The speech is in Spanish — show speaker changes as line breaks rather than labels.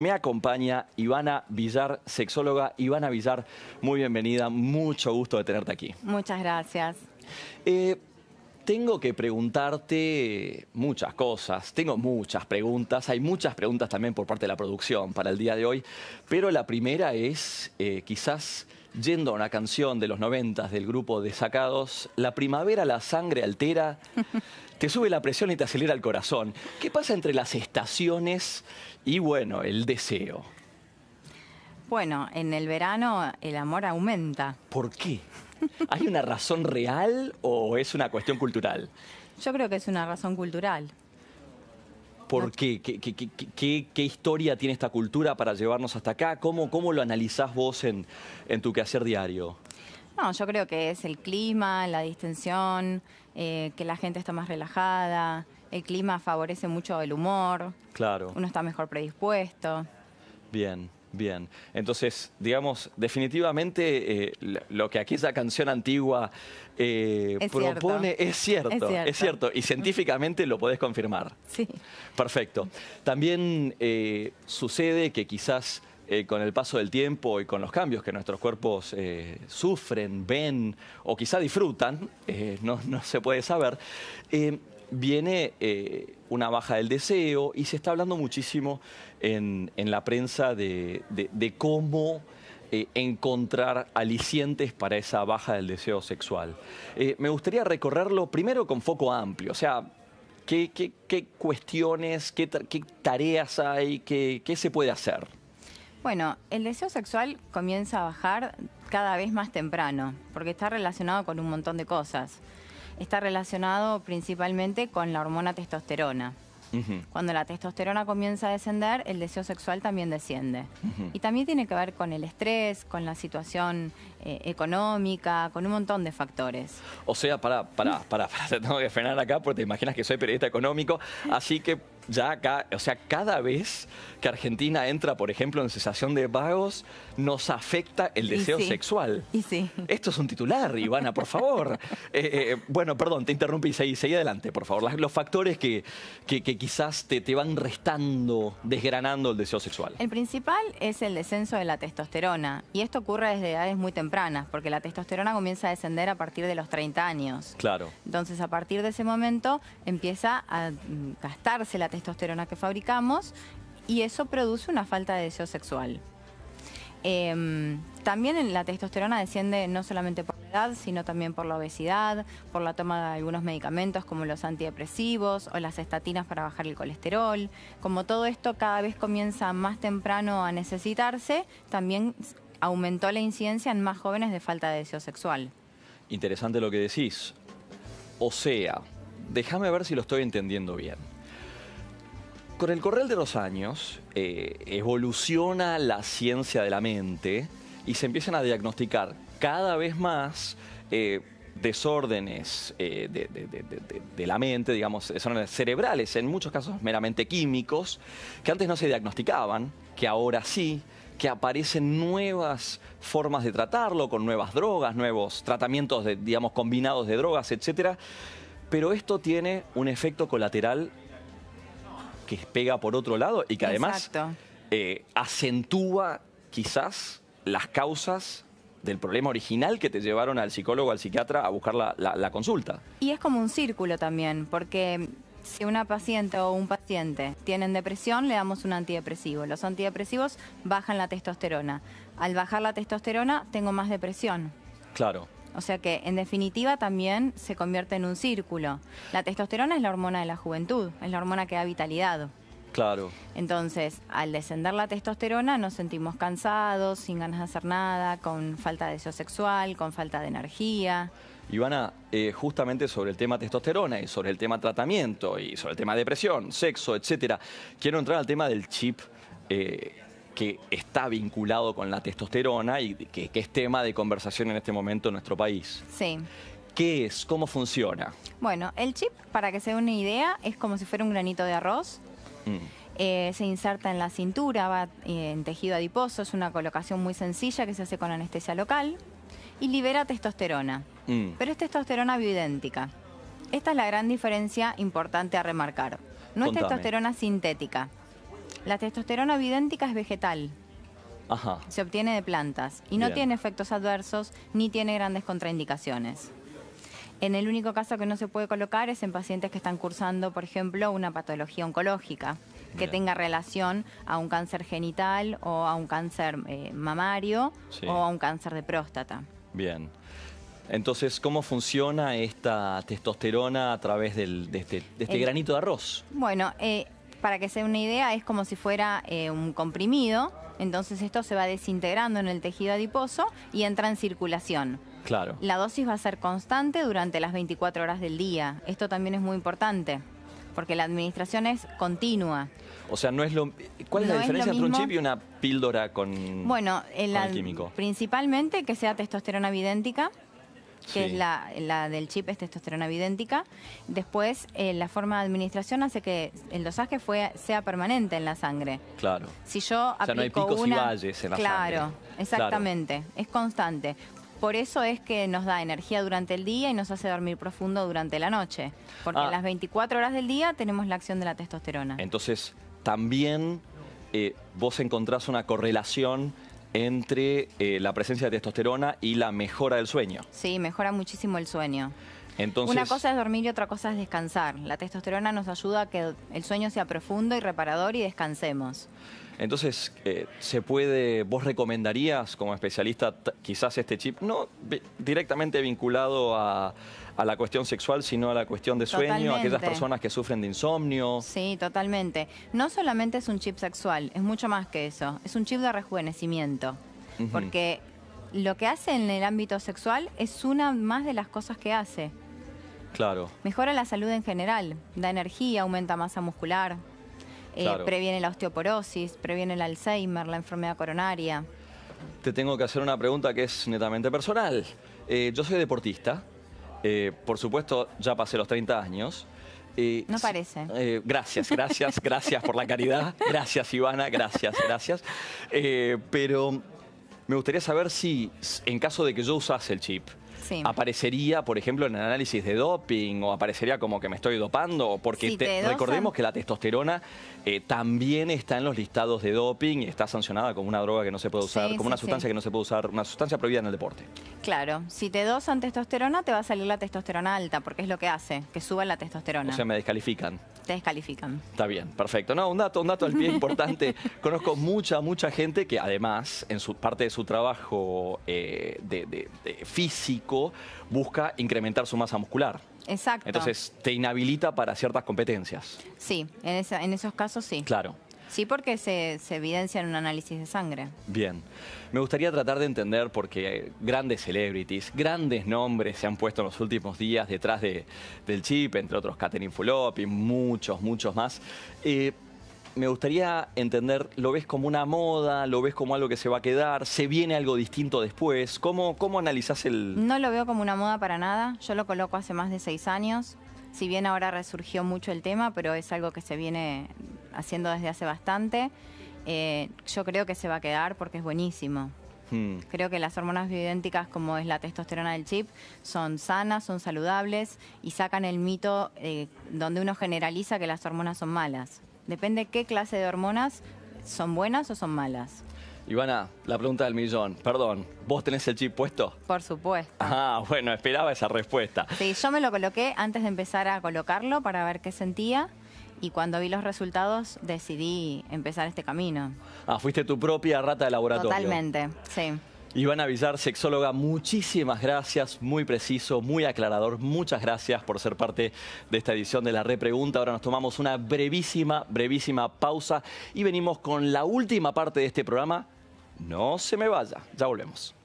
Me acompaña Ivana Villar, sexóloga. Ivana Villar, muy bienvenida, mucho gusto de tenerte aquí.
Muchas gracias. Eh,
tengo que preguntarte muchas cosas, tengo muchas preguntas, hay muchas preguntas también por parte de la producción para el día de hoy, pero la primera es eh, quizás yendo a una canción de los noventas del grupo Desacados, la primavera la sangre altera, te sube la presión y te acelera el corazón. ¿Qué pasa entre las estaciones y, bueno, el deseo?
Bueno, en el verano el amor aumenta.
¿Por qué? ¿Hay una razón real o es una cuestión cultural?
Yo creo que es una razón cultural.
¿Por qué? ¿Qué, qué, qué? historia tiene esta cultura para llevarnos hasta acá? ¿Cómo, lo analizás vos en, tu quehacer diario?
No, yo creo que es el clima, la distensión, eh, que la gente está más relajada, el clima favorece mucho el humor, claro. uno está mejor predispuesto.
Bien. Bien, entonces, digamos, definitivamente eh, lo que aquella canción antigua eh, propone Es, cierto, es, cierto, y científicamente lo podés confirmar. Sí. Perfecto. También eh, sucede que quizás con el paso del tiempo y con los cambios que nuestros cuerpos sufren, ven o quizá disfrutan, no, se puede saber, viene una baja del deseo y se está hablando muchísimo en, la prensa de, cómo eh, encontrar alicientes para esa baja del deseo sexual. Eh, me gustaría recorrerlo primero con foco amplio, o sea, qué, cuestiones, qué, tareas hay, qué se puede hacer.
Bueno, el deseo sexual comienza a bajar cada vez más temprano, porque está relacionado con un montón de cosas está relacionado principalmente con la hormona testosterona. Cuando la testosterona comienza a descender, el deseo sexual también desciende. Y también tiene que ver con el estrés, con la situación eh, económica, con un montón de factores.
O sea, para, para, para, para, tengo que frenar acá porque te imaginas que soy periodista económico, así que ya acá, o sea, cada vez que Argentina entra, por ejemplo, en cesación de pagos, nos afecta el deseo sexual. Y sí. Esto es un titular, Ivana, por favor. Eh, eh, eh, bueno, perdón, te interrumpí, seguí, seguí adelante, por favor. los factores que, que, quizás te, te, van restando, desgranando el deseo sexual.
El principal es el descenso de la testosterona, y esto ocurre desde edades muy tempranas, porque la testosterona comienza a descender a partir de los 30 años. Claro. Entonces, a partir de ese momento empieza a mm, gastarse la testosterona testosterona que fabricamos y eso produce una falta de deseo sexual. Em, también la testosterona desciende no solamente por la edad, sino también por la obesidad, por la toma de algunos medicamentos como los antidepresivos o las estatinas para bajar el colesterol. Como todo esto cada vez comienza más temprano a necesitarse, también aumentó la incidencia en más jóvenes de falta de deseo sexual.
Interesante lo que decís. O sea, déjame ver si lo estoy entendiendo bien. Con el correr de los años eh, evoluciona la ciencia de la mente y se empiezan a diagnosticar cada vez más eh, desórdenes eh, de, la mente, digamos, desórdenes cerebrales, en muchos casos meramente químicos, que antes no se diagnosticaban, que ahora sí, que aparecen nuevas formas de tratarlo, con nuevas drogas, nuevos tratamientos, digamos, combinados de drogas, etc. Pero esto tiene un efecto colateral que pega por otro lado y que además eh, acentúa quizás las causas del problema original que te llevaron al psicólogo, al psiquiatra a buscar la, la consulta.
Y es como un círculo también, porque si una paciente o un paciente tienen depresión, le damos un antidepresivo. Los antidepresivos bajan la testosterona. Al bajar la testosterona, tengo más depresión. Claro. O sea que, en definitiva, también se convierte en un círculo. La testosterona es la hormona de la juventud, es la hormona que da vitalidad. Claro. Entonces, al descender la testosterona, nos sentimos cansados, sin ganas de hacer nada, con falta de deseo sexual, con falta de energía.
Ivana, eh, justamente sobre el tema testosterona y sobre el tema tratamiento y sobre el tema depresión, sexo, etcétera, quiero entrar al tema del chip. Eh, que está vinculado con la testosterona y que, es tema de conversación en este momento en nuestro país. Sí. ¿Qué es? ¿Cómo funciona?
Bueno, el chip, para que se dé una idea, es como si fuera un granito de arroz. Mm. Eh, se inserta en la cintura, va eh, en tejido adiposo, es una colocación muy sencilla que se hace con anestesia local y libera testosterona. Mm. Pero es testosterona bioidéntica. Esta es la gran diferencia importante a remarcar. No es testosterona sintética. La testosterona bidéntica es vegetal. Se obtiene de plantas y no tiene efectos adversos ni tiene grandes contraindicaciones. En el único caso que no se puede colocar es en pacientes que están cursando, por ejemplo, una patología oncológica que tenga relación a un cáncer genital o a un cáncer eh, mamario o a un cáncer de próstata.
Bien. Entonces, ¿cómo funciona esta testosterona a través de este, este granito de arroz?
Bueno, eh, para que se una idea, es como si fuera eh, un comprimido, entonces esto se va desintegrando en el tejido adiposo y entra en circulación. Claro. La dosis va a ser constante durante las 24 horas del día. Esto también es muy importante porque la administración es continua.
O sea, no es lo ¿cuál es la diferencia entre un chip y una píldora con, bueno, el, químico?
Principalmente que sea testosterona bidéntica, que es la, del chip, es testosterona idéntica. Después, eh, la forma de administración hace que el dosaje fue, sea permanente en la sangre. Claro. Si yo aplico o sea, no hay picos y valles en la sangre. Claro, exactamente. Es constante. Por eso es que nos da energía durante el día y nos hace dormir profundo durante la noche. Porque ah. las 24 horas del día tenemos la acción de la testosterona.
Entonces, también eh, vos encontrás una correlación entre eh, la presencia de testosterona y la mejora del
sueño. Sí, mejora muchísimo el sueño. Una cosa es dormir y otra cosa es descansar. La testosterona nos ayuda a que el sueño sea profundo y reparador y descansemos.
Entonces, eh, ¿se puede, vos recomendarías como especialista quizás este chip, no directamente vinculado a, la cuestión sexual, sino a la cuestión de sueño, a aquellas personas
que sufren de insomnio? Sí, totalmente. No solamente es un chip sexual, es mucho más que eso, es un chip de rejuvenecimiento, porque lo que hace en el ámbito sexual es una más de las cosas que hace. Mejora la salud en general, da energía, aumenta masa muscular, eh, previene la osteoporosis, previene el Alzheimer, la enfermedad coronaria.
Te tengo que hacer una pregunta que es netamente personal. Eh, yo soy deportista, eh, por supuesto ya pasé los 30 años. no parece. gracias, gracias, gracias por la caridad. Gracias, Ivana, gracias, gracias. pero me gustaría saber si, en caso de que yo usase el chip, aparecería, por ejemplo, en el análisis de doping o aparecería como que me estoy dopando, porque recordemos que la testosterona eh, también está en los listados de doping y está sancionada como una droga que no se puede usar, como una sustancia que no se puede usar, una sustancia prohibida en el deporte.
Claro, si te dosan testosterona te va a salir la testosterona alta, porque es lo que hace, que suba la testosterona. O sea,
me descalifican.
Te descalifican.
Está bien, perfecto. No, un dato, un dato al pie importante. Conozco mucha, mucha gente que además en su parte de su trabajo eh, físico, busca incrementar su masa muscular.
Exacto. Entonces
te inhabilita para ciertas competencias.
Sí, en, esos casos sí. Claro. Sí, porque se, evidencia en un análisis de sangre.
Bien. Me gustaría tratar de entender por qué grandes celebrities, grandes nombres se han puesto en los últimos días detrás del chip, entre otros Catherine Fulop y muchos, muchos más. Eh, me gustaría entender, ¿lo ves como una moda? ¿Lo ves como algo que se va a quedar? ¿Se viene algo distinto después? ¿Cómo, cómo analizás el...?
No lo veo como una moda para nada. Yo lo coloco hace más de seis años. Si bien ahora resurgió mucho el tema, pero es algo que se viene haciendo desde hace bastante. Eh, yo creo que se va a quedar porque es buenísimo. Hmm. Creo que las hormonas bioidénticas, como es la testosterona del chip, son sanas, son saludables y sacan el mito eh, donde uno generaliza que las hormonas son malas. Depende qué clase de hormonas son buenas o son malas.
Ivana, la pregunta del millón, perdón, ¿vos tenés el chip puesto?
Por supuesto.
Ah, bueno, esperaba esa respuesta.
Sí, yo me lo coloqué antes de empezar a colocarlo para ver qué sentía y cuando vi los resultados decidí empezar este camino.
Ah, fuiste tu propia rata de laboratorio. Totalmente, sí. Ivana Avisar, sexóloga, muchísimas gracias, muy preciso, muy aclarador, muchas gracias por ser parte de esta edición de la Repregunta. Ahora nos tomamos una brevísima, brevísima pausa y venimos con la última parte de este programa. No se me vaya, ya volvemos.